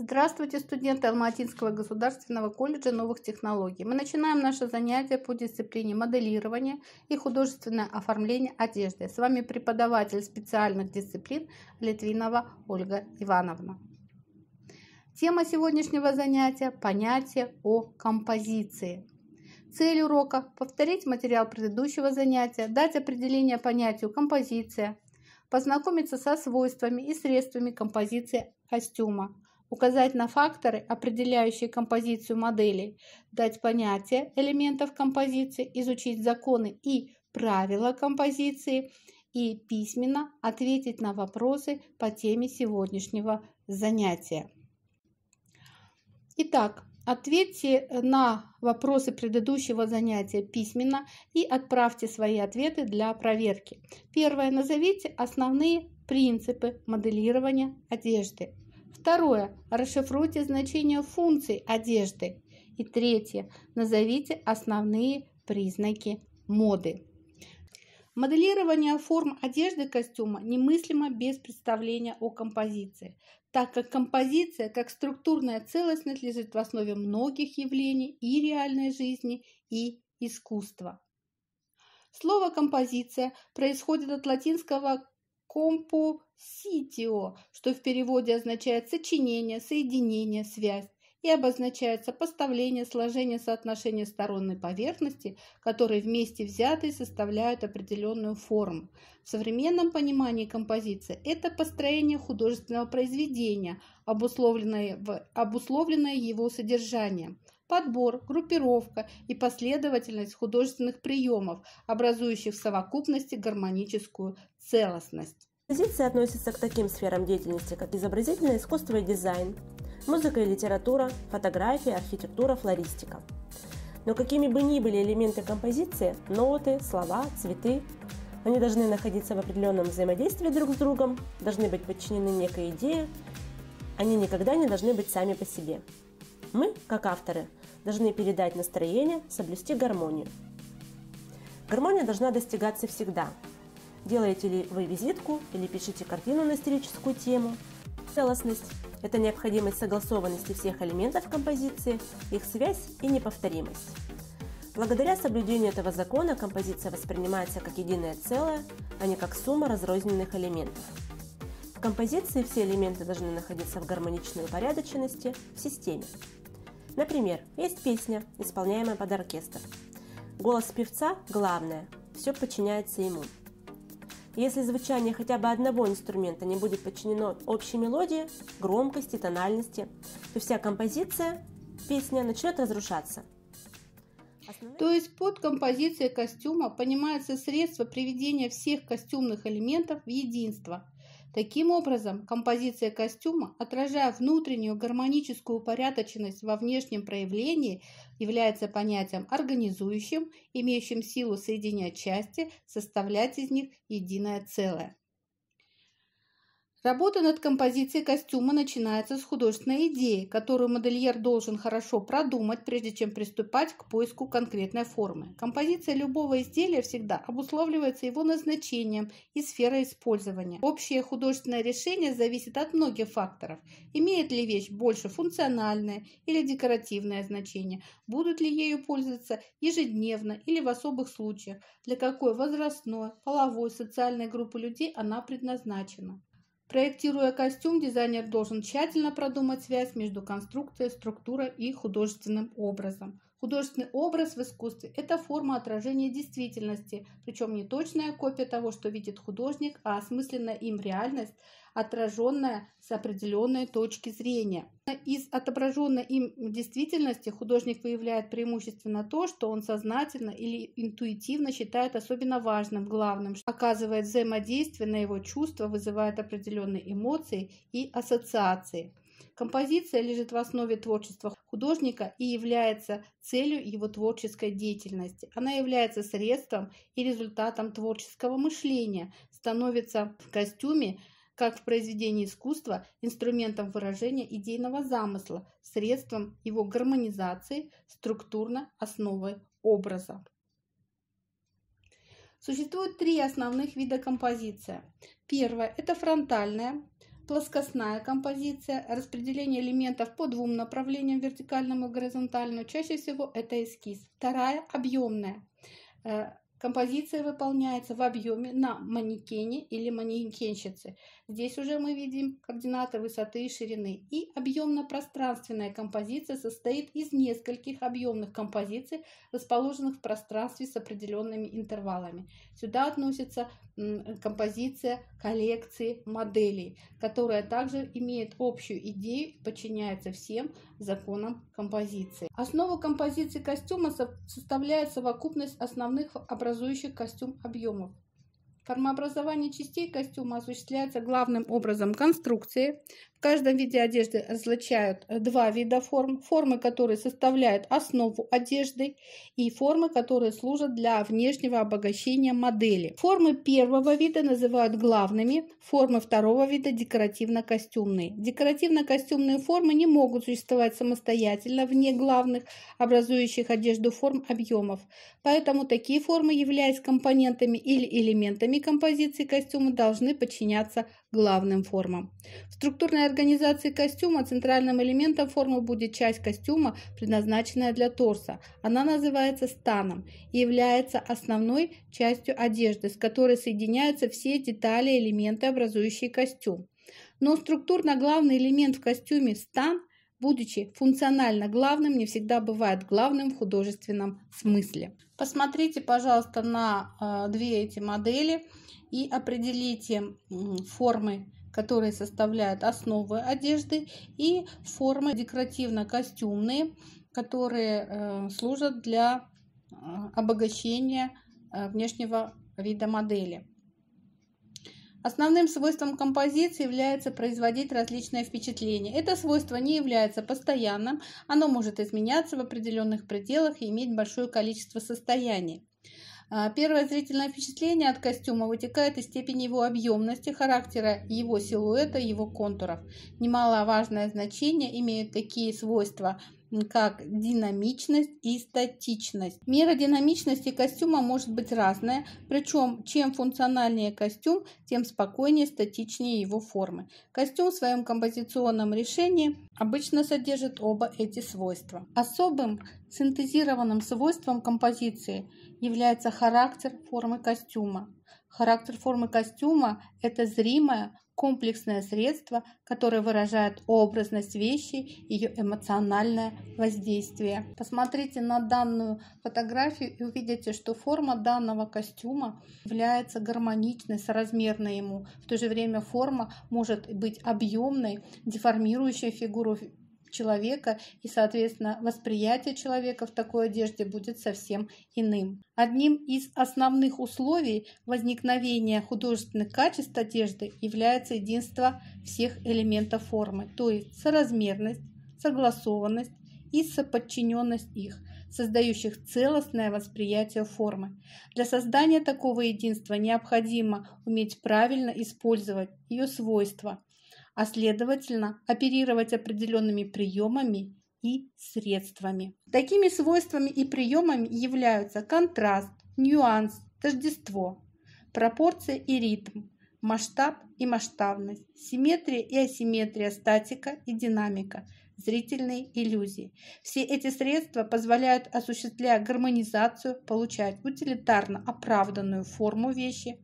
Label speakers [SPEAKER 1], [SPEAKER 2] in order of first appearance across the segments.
[SPEAKER 1] Здравствуйте, студенты Алматинского государственного колледжа новых технологий. Мы начинаем наше занятие по дисциплине моделирования и художественное оформление одежды. С вами преподаватель специальных дисциплин Литвинова Ольга Ивановна. Тема сегодняшнего занятия – понятие о композиции. Цель урока – повторить материал предыдущего занятия, дать определение понятию композиция, познакомиться со свойствами и средствами композиции костюма – указать на факторы, определяющие композицию моделей, дать понятие элементов композиции, изучить законы и правила композиции и письменно ответить на вопросы по теме сегодняшнего занятия. Итак, ответьте на вопросы предыдущего занятия письменно и отправьте свои ответы для проверки. Первое. Назовите основные принципы моделирования одежды. Второе. Расшифруйте значение функций одежды. И третье. Назовите основные признаки моды. Моделирование форм одежды костюма немыслимо без представления о композиции, так как композиция как структурная целостность лежит в основе многих явлений и реальной жизни, и искусства. Слово «композиция» происходит от латинского компоситио, что в переводе означает сочинение, соединение, связь и обозначается поставление, сложение, соотношение сторонной поверхности, которые вместе взятые составляют определенную форму. В современном понимании композиция – это построение художественного произведения, обусловленное, в, обусловленное его содержанием. Подбор, группировка и последовательность художественных приемов, образующих в совокупности гармоническую целостность.
[SPEAKER 2] Композиция относится к таким сферам деятельности, как изобразительное искусство и дизайн, музыка и литература, фотография, архитектура, флористика. Но какими бы ни были элементы композиции, ноты, слова, цветы, они должны находиться в определенном взаимодействии друг с другом, должны быть подчинены некой идее, они никогда не должны быть сами по себе. Мы, как авторы, должны передать настроение, соблюсти гармонию. Гармония должна достигаться всегда, Делаете ли вы визитку или пишите картину на историческую тему. Целостность – это необходимость согласованности всех элементов композиции, их связь и неповторимость. Благодаря соблюдению этого закона композиция воспринимается как единое целое, а не как сумма разрозненных элементов. В композиции все элементы должны находиться в гармоничной упорядоченности в системе. Например, есть песня, исполняемая под оркестр. Голос певца – главное, все подчиняется ему – если звучание хотя бы одного инструмента не будет подчинено общей мелодии, громкости, тональности, то вся композиция, песня начнет разрушаться.
[SPEAKER 1] Основные... То есть под композицией костюма понимается средство приведения всех костюмных элементов в единство – Таким образом, композиция костюма, отражая внутреннюю гармоническую упорядоченность во внешнем проявлении, является понятием организующим, имеющим силу соединять части, составлять из них единое целое. Работа над композицией костюма начинается с художественной идеи, которую модельер должен хорошо продумать, прежде чем приступать к поиску конкретной формы. Композиция любого изделия всегда обусловливается его назначением и сферой использования. Общее художественное решение зависит от многих факторов. Имеет ли вещь больше функциональное или декоративное значение? Будут ли ею пользоваться ежедневно или в особых случаях? Для какой возрастной, половой, социальной группы людей она предназначена? Проектируя костюм, дизайнер должен тщательно продумать связь между конструкцией, структурой и художественным образом. Художественный образ в искусстве – это форма отражения действительности, причем не точная копия того, что видит художник, а осмысленная им реальность, отраженная с определенной точки зрения. Из отображенной им действительности художник выявляет преимущественно то, что он сознательно или интуитивно считает особенно важным, главным, что оказывает взаимодействие на его чувства, вызывает определенные эмоции и ассоциации. Композиция лежит в основе творчества художника и является целью его творческой деятельности. Она является средством и результатом творческого мышления, становится в костюме как в произведении искусства, инструментом выражения идейного замысла, средством его гармонизации, структурно основой образа. Существует три основных вида композиции. Первая – это фронтальная, плоскостная композиция, распределение элементов по двум направлениям, вертикальному и горизонтальному, чаще всего это эскиз. Вторая – объемная, э, Композиция выполняется в объеме на манекене или манекенщице. Здесь уже мы видим координаты высоты и ширины. И объемно-пространственная композиция состоит из нескольких объемных композиций, расположенных в пространстве с определенными интервалами. Сюда относится композиция коллекции моделей, которая также имеет общую идею и подчиняется всем законам композиции. Основу композиции костюма составляет совокупность основных образцов образующих костюм объемов. Формообразование частей костюма осуществляется главным образом конструкцией, в каждом виде одежды различают э, два вида форм. Формы, которые составляют основу одежды и формы, которые служат для внешнего обогащения модели. Формы первого вида называют главными, формы второго вида – декоративно-костюмные. Декоративно-костюмные формы не могут существовать самостоятельно вне главных, образующих одежду форм объемов. Поэтому такие формы, являясь компонентами или элементами композиции костюма, должны подчиняться главным формам. В структурной организации костюма центральным элементом формы будет часть костюма, предназначенная для торса. Она называется станом и является основной частью одежды, с которой соединяются все детали и элементы, образующие костюм. Но структурно главный элемент в костюме – стан, будучи функционально главным, не всегда бывает главным в художественном смысле. Посмотрите, пожалуйста, на э, две эти модели и определите формы, которые составляют основы одежды, и формы декоративно-костюмные, которые э, служат для э, обогащения э, внешнего вида модели. Основным свойством композиции является производить различные впечатления. Это свойство не является постоянным, оно может изменяться в определенных пределах и иметь большое количество состояний. А, первое зрительное впечатление от костюма вытекает из степени его объемности, характера его силуэта, его контуров. Немаловажное значение имеют такие свойства – как динамичность и статичность. Мера динамичности костюма может быть разная, причем чем функциональнее костюм, тем спокойнее, статичнее его формы. Костюм в своем композиционном решении обычно содержит оба эти свойства. Особым синтезированным свойством композиции является характер формы костюма. Характер формы костюма – это зримая, комплексное средство, которое выражает образность вещи, ее эмоциональное воздействие. Посмотрите на данную фотографию и увидите, что форма данного костюма является гармоничной, соразмерной ему. В то же время форма может быть объемной, деформирующей фигуру человека и, соответственно, восприятие человека в такой одежде будет совсем иным. Одним из основных условий возникновения художественных качеств одежды является единство всех элементов формы, то есть соразмерность, согласованность и соподчиненность их создающих целостное восприятие формы. Для создания такого единства необходимо уметь правильно использовать ее свойства – а следовательно оперировать определенными приемами и средствами. Такими свойствами и приемами являются контраст, нюанс, тождество, пропорция и ритм, масштаб и масштабность, симметрия и асимметрия, статика и динамика, зрительные иллюзии. Все эти средства позволяют осуществлять гармонизацию, получать утилитарно оправданную форму вещи,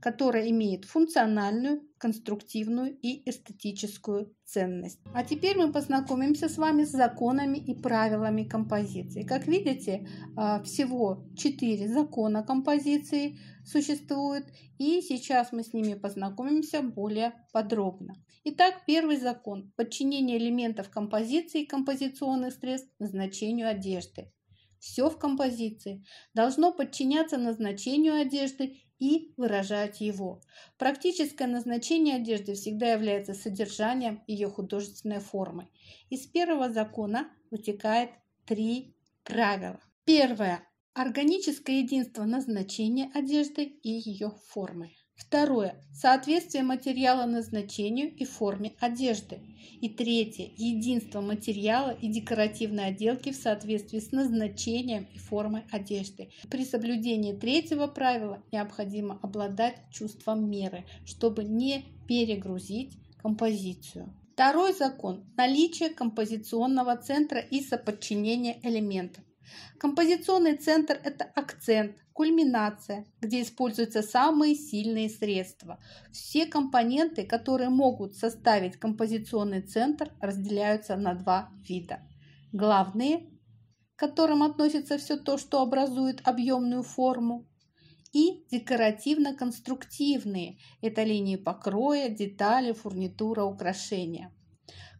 [SPEAKER 1] которая имеет функциональную, конструктивную и эстетическую ценность. А теперь мы познакомимся с вами с законами и правилами композиции. Как видите, а, всего четыре закона композиции существуют, и сейчас мы с ними познакомимся более подробно. Итак, первый закон – подчинение элементов композиции и композиционных средств назначению одежды. Все в композиции должно подчиняться назначению одежды и выражают его. Практическое назначение одежды всегда является содержанием ее художественной формы. Из первого закона вытекает три правила. Первое. Органическое единство назначения одежды и ее формы. Второе. Соответствие материала назначению и форме одежды. И третье. Единство материала и декоративной отделки в соответствии с назначением и формой одежды. При соблюдении третьего правила необходимо обладать чувством меры, чтобы не перегрузить композицию. Второй закон – наличие композиционного центра и соподчинение элементов. Композиционный центр – это акцент, кульминация, где используются самые сильные средства. Все компоненты, которые могут составить композиционный центр, разделяются на два вида. Главные, к которым относится все то, что образует объемную форму, и декоративно-конструктивные – это линии покроя, детали, фурнитура, украшения.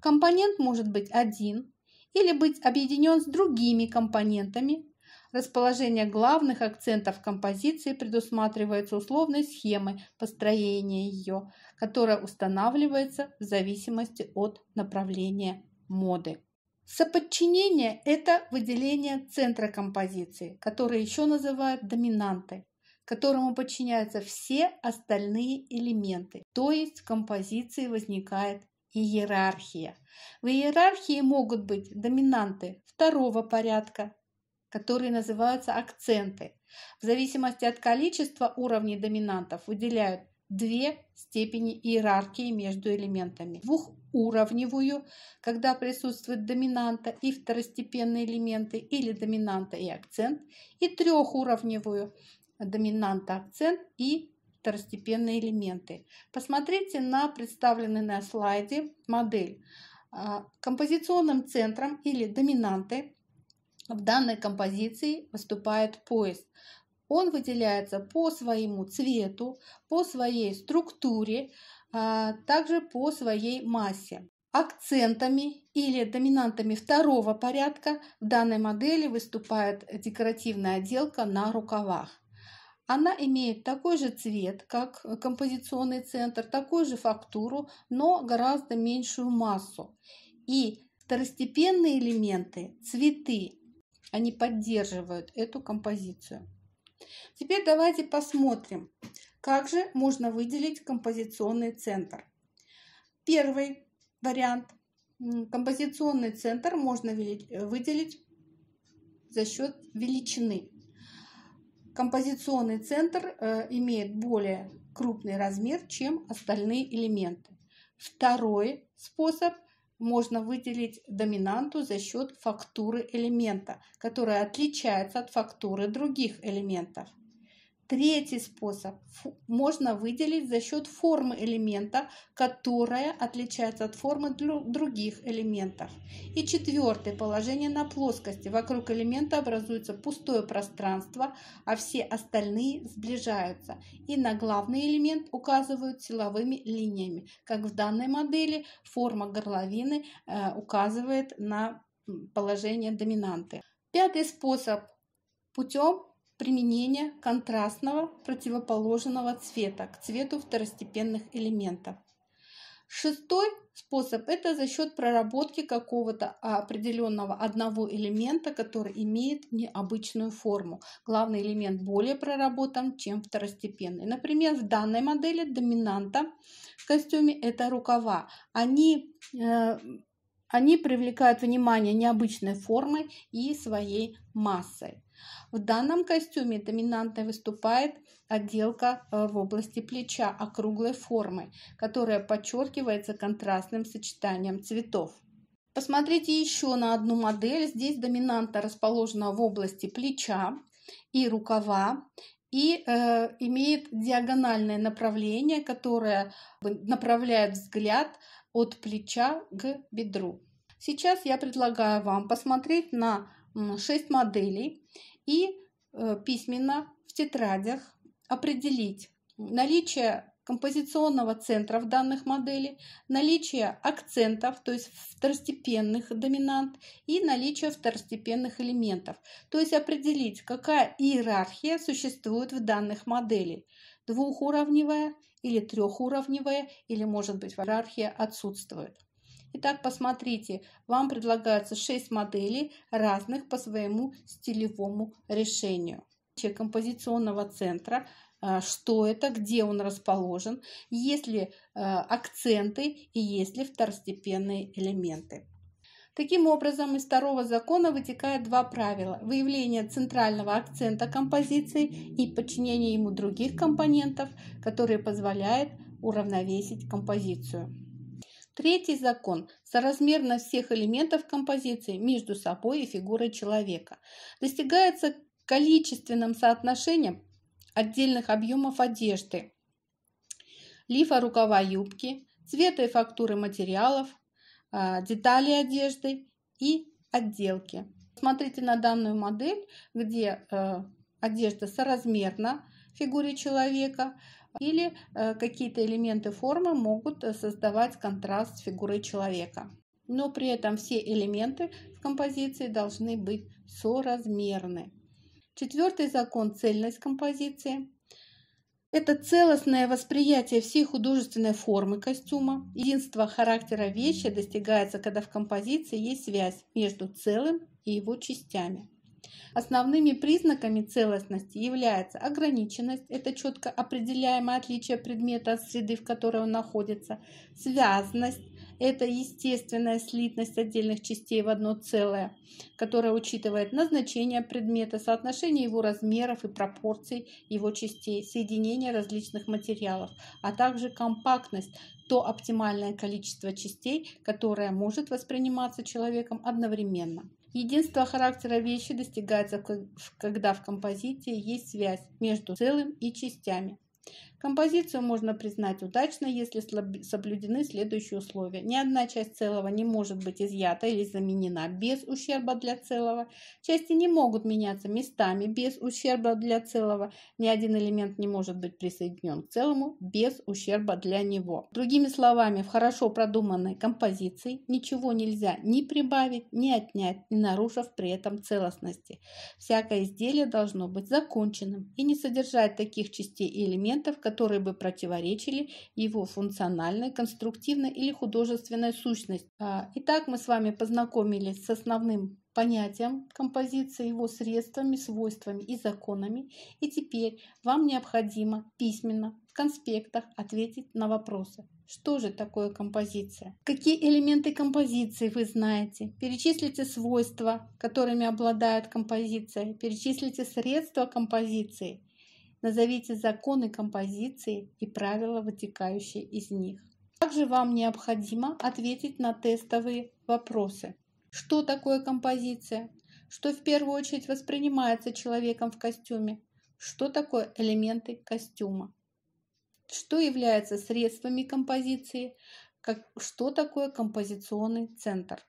[SPEAKER 1] Компонент может быть один, или быть объединен с другими компонентами. Расположение главных акцентов композиции предусматривается условной схемой построения ее, которая устанавливается в зависимости от направления моды. Соподчинение – это выделение центра композиции, который еще называют доминанты, которому подчиняются все остальные элементы, то есть в композиции возникает и иерархия. В иерархии могут быть доминанты второго порядка, которые называются акценты. В зависимости от количества уровней доминантов выделяют две степени иерархии между элементами. Двухуровневую, когда присутствует доминанта и второстепенные элементы, или доминанта и акцент, и трехуровневую, доминанта, акцент и второстепенные элементы. Посмотрите на представленный на слайде модель. А, композиционным центром или доминантой в данной композиции выступает пояс. Он выделяется по своему цвету, по своей структуре, а также по своей массе. Акцентами или доминантами второго порядка в данной модели выступает декоративная отделка на рукавах. Она имеет такой же цвет, как композиционный центр, такую же фактуру, но гораздо меньшую массу. И второстепенные элементы, цветы, они поддерживают эту композицию. Теперь давайте посмотрим, как же можно выделить композиционный центр. Первый вариант. Композиционный центр можно выделить за счет величины. Композиционный центр э, имеет более крупный размер, чем остальные элементы. Второй способ – можно выделить доминанту за счет фактуры элемента, которая отличается от фактуры других элементов. Третий способ можно выделить за счет формы элемента, которая отличается от формы других элементов. И четвертый – положение на плоскости. Вокруг элемента образуется пустое пространство, а все остальные сближаются. И на главный элемент указывают силовыми линиями. Как в данной модели форма горловины э, указывает на положение доминанты. Пятый способ путем применение контрастного противоположного цвета к цвету второстепенных элементов. Шестой способ – это за счет проработки какого-то определенного одного элемента, который имеет необычную форму. Главный элемент более проработан, чем второстепенный. Например, в данной модели доминанта в костюме – это рукава. Они, э, они привлекают внимание необычной формой и своей массой. В данном костюме доминантной выступает отделка э, в области плеча округлой формы, которая подчеркивается контрастным сочетанием цветов. Посмотрите еще на одну модель. Здесь доминанта расположена в области плеча и рукава и э, имеет диагональное направление, которое направляет взгляд от плеча к бедру. Сейчас я предлагаю вам посмотреть на 6 моделей и э, письменно в тетрадях определить наличие композиционного центра в данных модели, наличие акцентов, то есть второстепенных доминант и наличие второстепенных элементов, то есть определить, какая иерархия существует в данных моделях двухуровневая или трехуровневая, или, может быть, иерархия отсутствует. Итак, посмотрите, вам предлагаются 6 моделей, разных по своему стилевому решению. Композиционного центра а, что это, где он расположен, есть ли а, акценты и есть ли второстепенные элементы. Таким образом, из второго закона вытекает два правила – выявление центрального акцента композиции и подчинение ему других компонентов, которые позволяют уравновесить композицию. Третий закон – соразмерность всех элементов композиции между собой и фигурой человека. Достигается количественным соотношением отдельных объемов одежды, лифа рукава юбки, цвета и фактуры материалов, а, детали одежды и отделки. Смотрите на данную модель, где э, одежда соразмерна фигуре человека, или э, какие-то элементы формы могут э, создавать контраст с фигурой человека. Но при этом все элементы в композиции должны быть соразмерны. Четвертый закон – цельность композиции. Это целостное восприятие всей художественной формы костюма. Единство характера вещи достигается, когда в композиции есть связь между целым и его частями. Основными признаками целостности являются ограниченность, это четко определяемое отличие предмета от среды, в которой он находится, связность, это естественная слитность отдельных частей в одно целое, которая учитывает назначение предмета, соотношение его размеров и пропорций его частей, соединение различных материалов, а также компактность, то оптимальное количество частей, которое может восприниматься человеком одновременно. Единство характера вещи достигается, когда в композиции есть связь между целым и частями. Композицию можно признать удачной, если соблюдены следующие условия. Ни одна часть целого не может быть изъята или заменена без ущерба для целого. Части не могут меняться местами без ущерба для целого. Ни один элемент не может быть присоединен к целому без ущерба для него. Другими словами, в хорошо продуманной композиции ничего нельзя ни прибавить, ни отнять, не нарушив при этом целостности. Всякое изделие должно быть законченным и не содержать таких частей и элементов, которые которые бы противоречили его функциональной, конструктивной или художественной сущности. А, итак, мы с вами познакомились с основным понятием композиции, его средствами, свойствами и законами. И теперь вам необходимо письменно в конспектах ответить на вопросы. Что же такое композиция? Какие элементы композиции вы знаете? Перечислите свойства, которыми обладает композиция. Перечислите средства композиции – Назовите законы композиции и правила, вытекающие из них. Также вам необходимо ответить на тестовые вопросы. Что такое композиция? Что в первую очередь воспринимается человеком в костюме? Что такое элементы костюма? Что является средствами композиции? Как, что такое композиционный центр?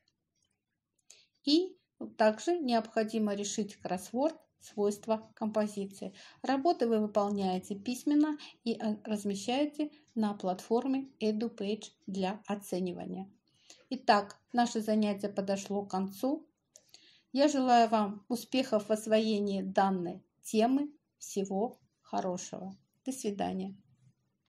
[SPEAKER 1] И также необходимо решить кроссворд свойства композиции. Работы вы выполняете письменно и э, размещаете на платформе EduPage для оценивания. Итак, наше занятие подошло к концу. Я желаю вам успехов в освоении данной темы. Всего хорошего. До свидания.